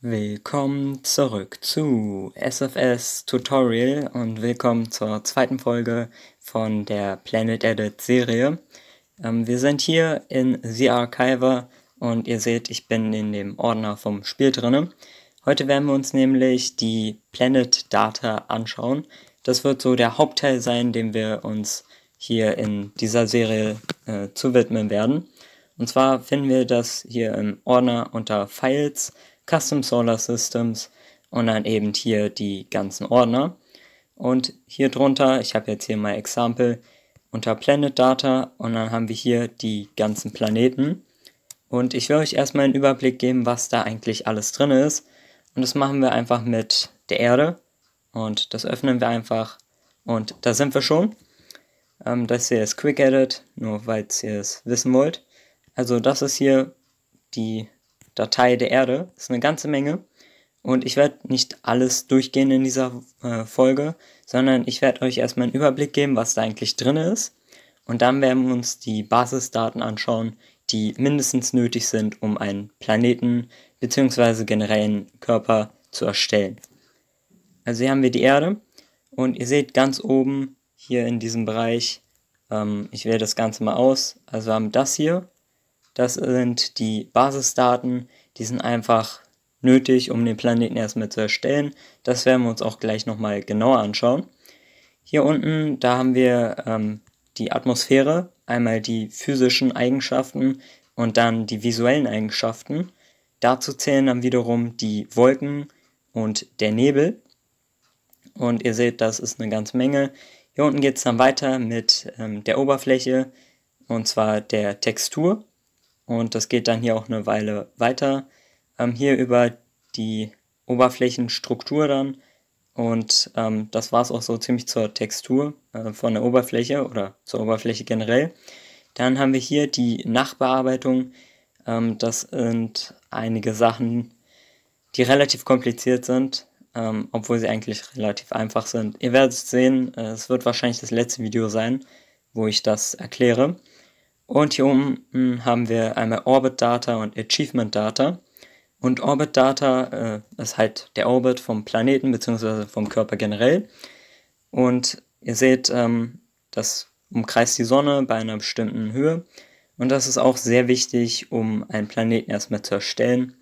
Willkommen zurück zu SFS Tutorial und willkommen zur zweiten Folge von der Planet Edit Serie. Ähm, wir sind hier in The Archiver und ihr seht, ich bin in dem Ordner vom Spiel drinne. Heute werden wir uns nämlich die Planet Data anschauen. Das wird so der Hauptteil sein, den wir uns hier in dieser Serie äh, zu widmen werden. Und zwar finden wir das hier im Ordner unter Files, Custom Solar Systems und dann eben hier die ganzen Ordner. Und hier drunter, ich habe jetzt hier mal Example, unter Planet Data und dann haben wir hier die ganzen Planeten. Und ich will euch erstmal einen Überblick geben, was da eigentlich alles drin ist. Und das machen wir einfach mit der Erde. Und das öffnen wir einfach. Und da sind wir schon. Ähm, das hier ist Quick Edit, nur weil ihr es wissen wollt. Also das ist hier die Datei der Erde, ist eine ganze Menge. Und ich werde nicht alles durchgehen in dieser äh, Folge, sondern ich werde euch erstmal einen Überblick geben, was da eigentlich drin ist. Und dann werden wir uns die Basisdaten anschauen, die mindestens nötig sind, um einen Planeten bzw. generellen Körper zu erstellen. Also hier haben wir die Erde und ihr seht ganz oben hier in diesem Bereich. Ähm, ich wähle das Ganze mal aus. Also wir haben das hier. Das sind die Basisdaten. Die sind einfach nötig, um den Planeten erstmal zu erstellen. Das werden wir uns auch gleich nochmal genauer anschauen. Hier unten, da haben wir ähm, die Atmosphäre, einmal die physischen Eigenschaften und dann die visuellen Eigenschaften. Dazu zählen dann wiederum die Wolken und der Nebel. Und ihr seht, das ist eine ganze Menge. Hier unten geht es dann weiter mit ähm, der Oberfläche und zwar der Textur. Und das geht dann hier auch eine Weile weiter. Ähm, hier über die Oberflächenstruktur dann. Und ähm, das war es auch so ziemlich zur Textur äh, von der Oberfläche oder zur Oberfläche generell. Dann haben wir hier die Nachbearbeitung. Ähm, das sind einige Sachen, die relativ kompliziert sind ähm, obwohl sie eigentlich relativ einfach sind. Ihr werdet es sehen, äh, es wird wahrscheinlich das letzte Video sein, wo ich das erkläre. Und hier oben hm, haben wir einmal Orbit Data und Achievement Data. Und Orbit Data äh, ist halt der Orbit vom Planeten bzw. vom Körper generell. Und ihr seht, ähm, das umkreist die Sonne bei einer bestimmten Höhe. Und das ist auch sehr wichtig, um einen Planeten erstmal zu erstellen.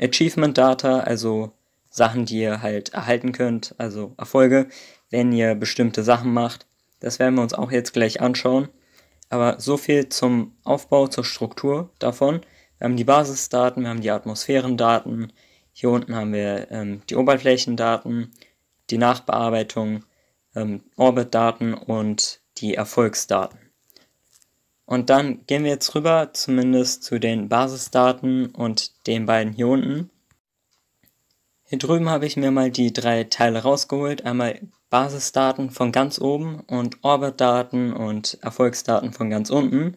Achievement Data, also Sachen, die ihr halt erhalten könnt, also Erfolge, wenn ihr bestimmte Sachen macht. Das werden wir uns auch jetzt gleich anschauen. Aber so viel zum Aufbau, zur Struktur davon. Wir haben die Basisdaten, wir haben die Atmosphärendaten, hier unten haben wir ähm, die Oberflächendaten, die Nachbearbeitung, ähm, Orbitdaten und die Erfolgsdaten. Und dann gehen wir jetzt rüber zumindest zu den Basisdaten und den beiden hier unten. Hier drüben habe ich mir mal die drei Teile rausgeholt. Einmal Basisdaten von ganz oben und Orbitdaten und Erfolgsdaten von ganz unten.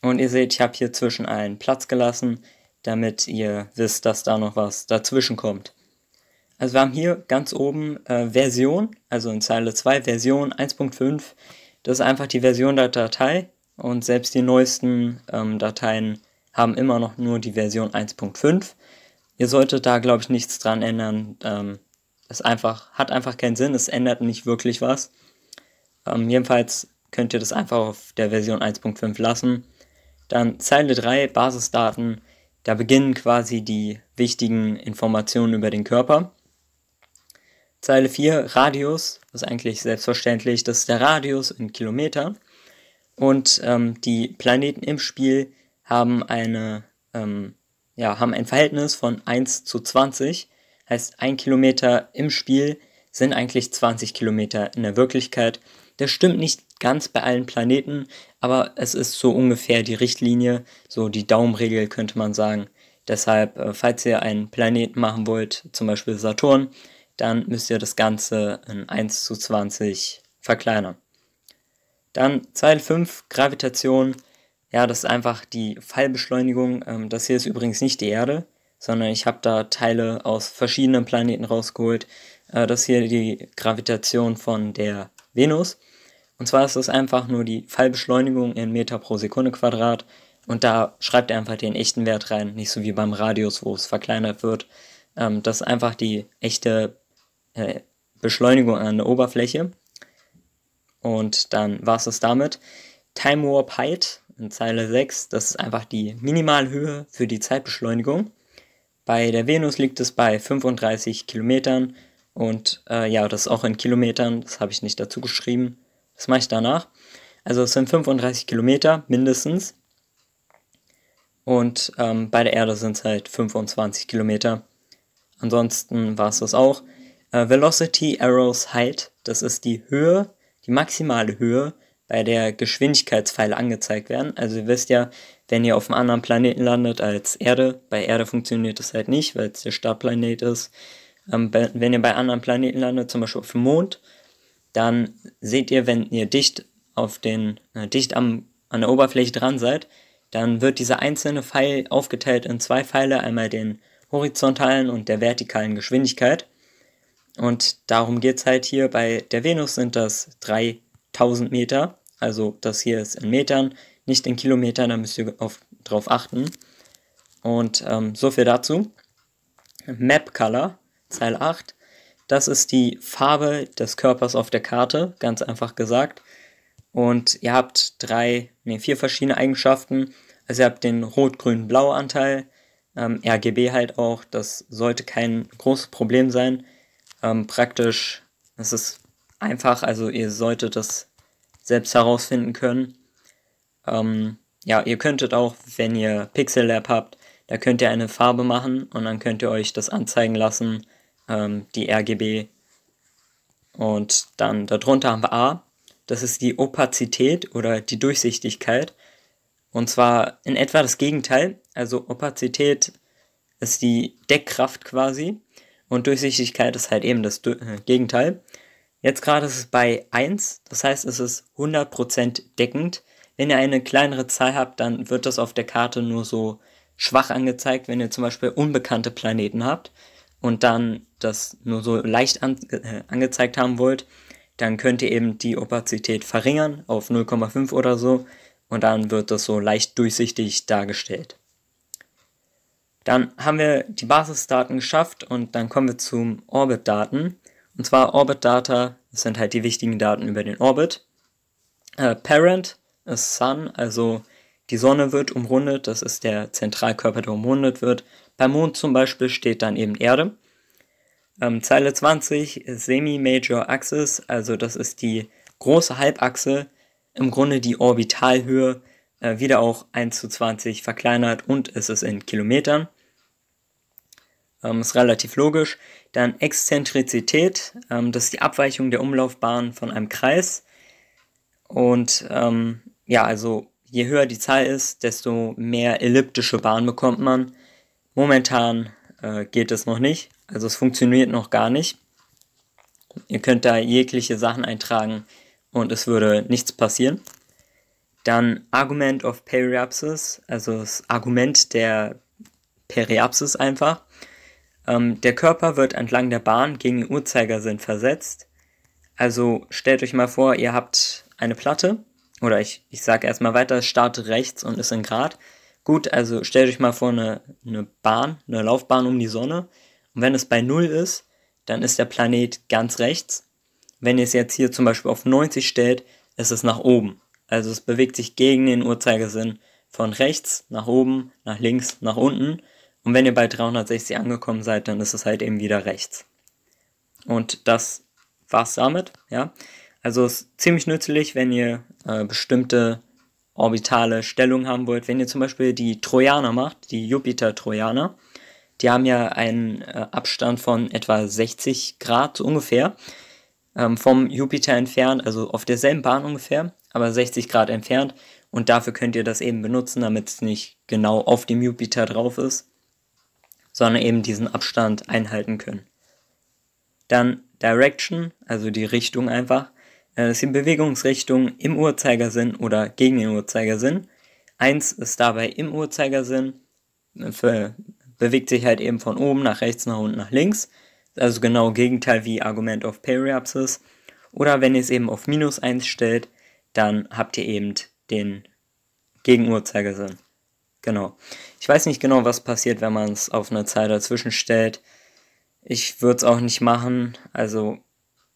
Und ihr seht, ich habe hier zwischen allen Platz gelassen, damit ihr wisst, dass da noch was dazwischen kommt. Also wir haben hier ganz oben äh, Version, also in Zeile 2 Version 1.5. Das ist einfach die Version der Datei und selbst die neuesten ähm, Dateien haben immer noch nur die Version 1.5 ihr solltet da, glaube ich, nichts dran ändern. Ähm, es einfach, hat einfach keinen Sinn, es ändert nicht wirklich was. Ähm, jedenfalls könnt ihr das einfach auf der Version 1.5 lassen. Dann Zeile 3, Basisdaten, da beginnen quasi die wichtigen Informationen über den Körper. Zeile 4, Radius, das ist eigentlich selbstverständlich, das ist der Radius in Kilometer. Und ähm, die Planeten im Spiel haben eine ähm, ja, haben ein Verhältnis von 1 zu 20. Heißt, ein Kilometer im Spiel sind eigentlich 20 Kilometer in der Wirklichkeit. Das stimmt nicht ganz bei allen Planeten, aber es ist so ungefähr die Richtlinie, so die Daumenregel könnte man sagen. Deshalb, äh, falls ihr einen Planeten machen wollt, zum Beispiel Saturn, dann müsst ihr das Ganze in 1 zu 20 verkleinern. Dann Zeil 5, Gravitation. Ja, das ist einfach die Fallbeschleunigung. Ähm, das hier ist übrigens nicht die Erde, sondern ich habe da Teile aus verschiedenen Planeten rausgeholt. Äh, das hier die Gravitation von der Venus. Und zwar ist das einfach nur die Fallbeschleunigung in Meter pro Sekunde Quadrat. Und da schreibt er einfach den echten Wert rein, nicht so wie beim Radius, wo es verkleinert wird. Ähm, das ist einfach die echte äh, Beschleunigung an der Oberfläche. Und dann war es das damit. Time Warp Height in Zeile 6, das ist einfach die Minimalhöhe für die Zeitbeschleunigung. Bei der Venus liegt es bei 35 Kilometern und äh, ja, das ist auch in Kilometern, das habe ich nicht dazu geschrieben, das mache ich danach. Also es sind 35 Kilometer mindestens und ähm, bei der Erde sind es halt 25 Kilometer. Ansonsten war es das auch. Äh, Velocity Arrows Height, das ist die Höhe, die maximale Höhe bei der Geschwindigkeitspfeile angezeigt werden. Also ihr wisst ja, wenn ihr auf einem anderen Planeten landet als Erde, bei Erde funktioniert das halt nicht, weil es der Startplanet ist. Ähm, wenn ihr bei anderen Planeten landet, zum Beispiel auf dem Mond, dann seht ihr, wenn ihr dicht auf den, äh, dicht am, an der Oberfläche dran seid, dann wird dieser einzelne Pfeil aufgeteilt in zwei Pfeile, einmal den horizontalen und der vertikalen Geschwindigkeit. Und darum geht es halt hier. Bei der Venus sind das drei 1000 Meter. Also das hier ist in Metern, nicht in Kilometern, da müsst ihr auf, drauf achten. Und ähm, so viel dazu. Map Color, Zeile 8. Das ist die Farbe des Körpers auf der Karte, ganz einfach gesagt. Und ihr habt drei, nee, vier verschiedene Eigenschaften. Also ihr habt den rot-grün-blau Anteil, ähm, RGB halt auch. Das sollte kein großes Problem sein. Ähm, praktisch, es ist einfach, also ihr solltet das selbst herausfinden können. Ähm, ja, ihr könntet auch, wenn ihr Pixel Lab habt, da könnt ihr eine Farbe machen und dann könnt ihr euch das anzeigen lassen, ähm, die RGB. Und dann darunter haben wir A, das ist die Opazität oder die Durchsichtigkeit. Und zwar in etwa das Gegenteil. Also Opazität ist die Deckkraft quasi und Durchsichtigkeit ist halt eben das äh, Gegenteil. Jetzt gerade ist es bei 1, das heißt es ist 100% deckend. Wenn ihr eine kleinere Zahl habt, dann wird das auf der Karte nur so schwach angezeigt, wenn ihr zum Beispiel unbekannte Planeten habt und dann das nur so leicht an, äh, angezeigt haben wollt, dann könnt ihr eben die Opazität verringern auf 0,5 oder so und dann wird das so leicht durchsichtig dargestellt. Dann haben wir die Basisdaten geschafft und dann kommen wir zum Orbit-Daten. Und zwar Orbit Data, das sind halt die wichtigen Daten über den Orbit. Äh, Parent ist Sun, also die Sonne wird umrundet, das ist der Zentralkörper, der umrundet wird. Beim Mond zum Beispiel steht dann eben Erde. Ähm, Zeile 20, Semi-Major Axis, also das ist die große Halbachse, im Grunde die Orbitalhöhe, äh, wieder auch 1 zu 20 verkleinert und es ist in Kilometern ähm, ist relativ logisch. Dann Exzentrizität, ähm, das ist die Abweichung der Umlaufbahn von einem Kreis. Und ähm, ja, also je höher die Zahl ist, desto mehr elliptische Bahn bekommt man. Momentan äh, geht es noch nicht, also es funktioniert noch gar nicht. Ihr könnt da jegliche Sachen eintragen und es würde nichts passieren. Dann Argument of Periapsis, also das Argument der Periapsis einfach. Ähm, der Körper wird entlang der Bahn gegen den Uhrzeigersinn versetzt. Also stellt euch mal vor, ihr habt eine Platte. Oder ich, ich sage erstmal weiter, startet rechts und ist in Grad. Gut, also stellt euch mal vor eine, eine Bahn, eine Laufbahn um die Sonne. Und wenn es bei 0 ist, dann ist der Planet ganz rechts. Wenn ihr es jetzt hier zum Beispiel auf 90 stellt, ist es nach oben. Also es bewegt sich gegen den Uhrzeigersinn von rechts nach oben, nach links, nach unten. Und wenn ihr bei 360 angekommen seid, dann ist es halt eben wieder rechts. Und das war's damit, ja. Also ist ziemlich nützlich, wenn ihr äh, bestimmte orbitale Stellungen haben wollt. Wenn ihr zum Beispiel die Trojaner macht, die Jupiter-Trojaner, die haben ja einen äh, Abstand von etwa 60 Grad ungefähr ähm, vom Jupiter entfernt, also auf derselben Bahn ungefähr, aber 60 Grad entfernt. Und dafür könnt ihr das eben benutzen, damit es nicht genau auf dem Jupiter drauf ist sondern eben diesen Abstand einhalten können. Dann Direction, also die Richtung einfach. Äh, das ist die Bewegungsrichtung im Uhrzeigersinn oder gegen den Uhrzeigersinn. Eins ist dabei im Uhrzeigersinn, äh, bewegt sich halt eben von oben nach rechts, nach unten, nach links. Also genau Gegenteil wie Argument of Periapsis. Oder wenn ihr es eben auf minus 1 stellt, dann habt ihr eben den Gegenuhrzeigersinn. Genau. Ich weiß nicht genau, was passiert, wenn man es auf eine Zeit dazwischen stellt. Ich würde es auch nicht machen. Also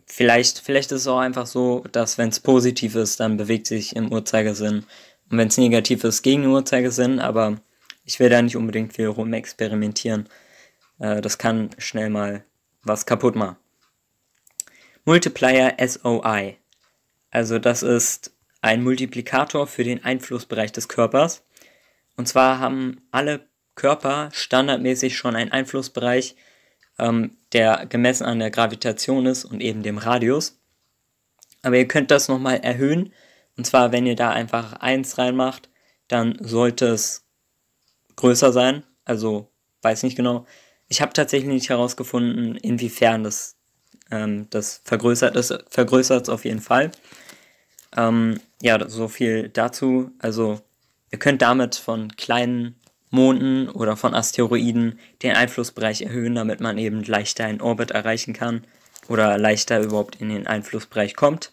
vielleicht, vielleicht ist es auch einfach so, dass wenn es positiv ist, dann bewegt sich im Uhrzeigersinn. Und wenn es negativ ist, gegen den Uhrzeigersinn. Aber ich will da nicht unbedingt viel rumexperimentieren. Äh, das kann schnell mal was kaputt machen. Multiplier SOI. Also das ist ein Multiplikator für den Einflussbereich des Körpers. Und zwar haben alle Körper standardmäßig schon einen Einflussbereich, ähm, der gemessen an der Gravitation ist und eben dem Radius. Aber ihr könnt das nochmal erhöhen. Und zwar, wenn ihr da einfach 1 reinmacht, dann sollte es größer sein. Also, weiß nicht genau. Ich habe tatsächlich nicht herausgefunden, inwiefern das, ähm, das vergrößert ist. Vergrößert es auf jeden Fall. Ähm, ja, so viel dazu. Also, Ihr könnt damit von kleinen Monden oder von Asteroiden den Einflussbereich erhöhen, damit man eben leichter einen Orbit erreichen kann oder leichter überhaupt in den Einflussbereich kommt.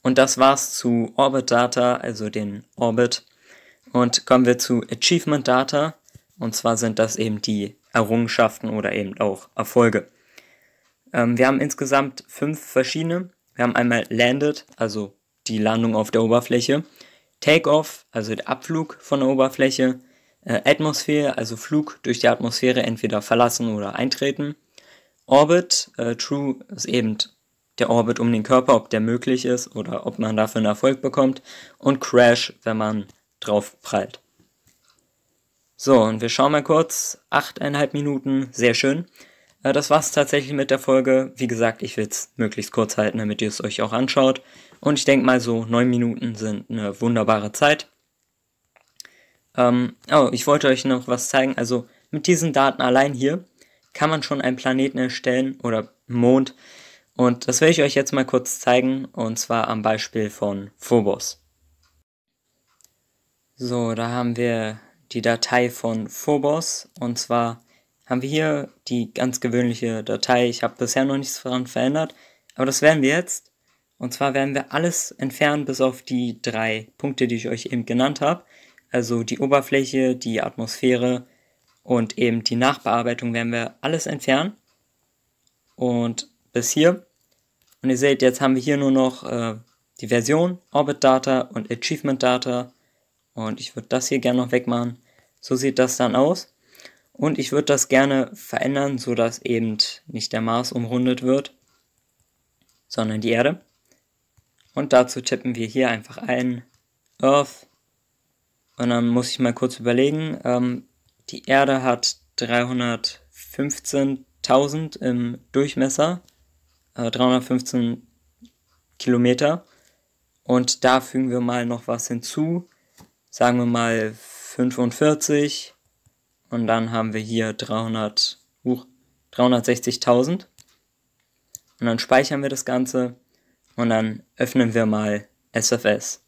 Und das war's zu Orbit Data, also den Orbit. Und kommen wir zu Achievement Data. Und zwar sind das eben die Errungenschaften oder eben auch Erfolge. Ähm, wir haben insgesamt fünf verschiedene. Wir haben einmal Landed, also die Landung auf der Oberfläche. Takeoff, also der Abflug von der Oberfläche, äh, Atmosphäre, also Flug durch die Atmosphäre entweder verlassen oder eintreten, Orbit, äh, True ist eben der Orbit um den Körper, ob der möglich ist oder ob man dafür einen Erfolg bekommt, und Crash, wenn man drauf prallt. So, und wir schauen mal kurz, 8,5 Minuten, sehr schön. Äh, das war es tatsächlich mit der Folge. Wie gesagt, ich will es möglichst kurz halten, damit ihr es euch auch anschaut. Und ich denke mal, so neun Minuten sind eine wunderbare Zeit. Ähm, oh, ich wollte euch noch was zeigen. Also mit diesen Daten allein hier kann man schon einen Planeten erstellen oder Mond. Und das werde ich euch jetzt mal kurz zeigen. Und zwar am Beispiel von Phobos. So, da haben wir die Datei von Phobos. Und zwar haben wir hier die ganz gewöhnliche Datei. Ich habe bisher noch nichts daran verändert. Aber das werden wir jetzt. Und zwar werden wir alles entfernen, bis auf die drei Punkte, die ich euch eben genannt habe. Also die Oberfläche, die Atmosphäre und eben die Nachbearbeitung werden wir alles entfernen. Und bis hier. Und ihr seht, jetzt haben wir hier nur noch äh, die Version, Orbit Data und Achievement Data. Und ich würde das hier gerne noch wegmachen. So sieht das dann aus. Und ich würde das gerne verändern, sodass eben nicht der Mars umrundet wird, sondern die Erde. Und dazu tippen wir hier einfach ein Earth. Und dann muss ich mal kurz überlegen. Ähm, die Erde hat 315.000 im Durchmesser, äh, 315 Kilometer. Und da fügen wir mal noch was hinzu. Sagen wir mal 45. Und dann haben wir hier 300, uh, 360.000. Und dann speichern wir das Ganze und dann öffnen wir mal SFS.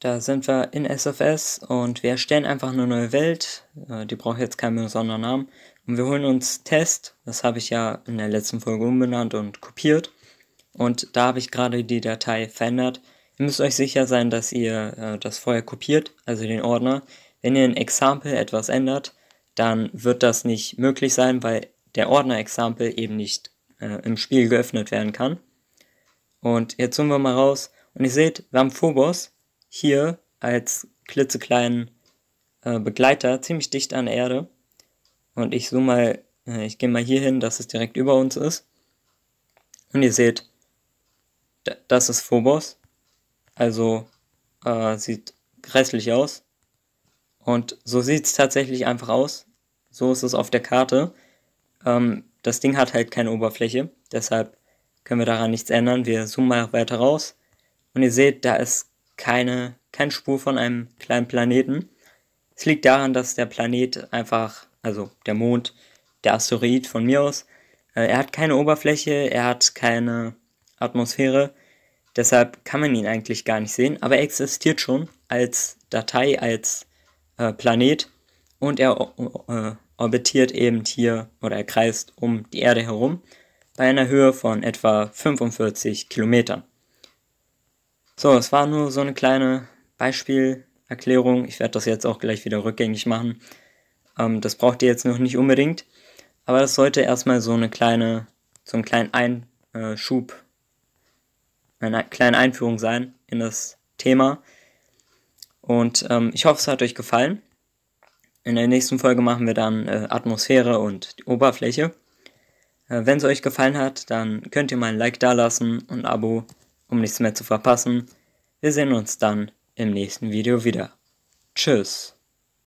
Da sind wir in SFS und wir erstellen einfach eine neue Welt. Äh, die braucht jetzt keinen besonderen Namen. Und wir holen uns Test, das habe ich ja in der letzten Folge umbenannt und kopiert. Und da habe ich gerade die Datei verändert. Ihr müsst euch sicher sein, dass ihr äh, das vorher kopiert, also den Ordner. Wenn ihr in Example etwas ändert, dann wird das nicht möglich sein, weil der Ordner Example eben nicht äh, im Spiel geöffnet werden kann. Und jetzt zoomen wir mal raus. Und ihr seht, wir haben Phobos hier als klitzekleinen äh, Begleiter ziemlich dicht an der Erde. Und ich zoome mal, äh, ich gehe mal hier hin, dass es direkt über uns ist. Und ihr seht, das ist Phobos. Also äh, sieht grässlich aus. Und so sieht es tatsächlich einfach aus. So ist es auf der Karte. Ähm, das Ding hat halt keine Oberfläche. Deshalb können wir daran nichts ändern. Wir zoomen mal weiter raus und ihr seht, da ist keine, keine Spur von einem kleinen Planeten. Es liegt daran, dass der Planet einfach, also der Mond, der Asteroid von mir aus, äh, er hat keine Oberfläche, er hat keine Atmosphäre. Deshalb kann man ihn eigentlich gar nicht sehen, aber er existiert schon als Datei, als äh, Planet und er äh, orbitiert eben hier oder er kreist um die Erde herum bei einer Höhe von etwa 45 Kilometern. So, es war nur so eine kleine Beispielerklärung. Ich werde das jetzt auch gleich wieder rückgängig machen. Ähm, das braucht ihr jetzt noch nicht unbedingt, aber das sollte erstmal so eine kleine, so einen kleinen Einschub, äh, eine kleine Einführung sein in das Thema. Und ähm, ich hoffe, es hat euch gefallen. In der nächsten Folge machen wir dann äh, Atmosphäre und die Oberfläche. Äh, Wenn es euch gefallen hat, dann könnt ihr mal ein Like dalassen und ein Abo, um nichts mehr zu verpassen. Wir sehen uns dann im nächsten Video wieder. Tschüss.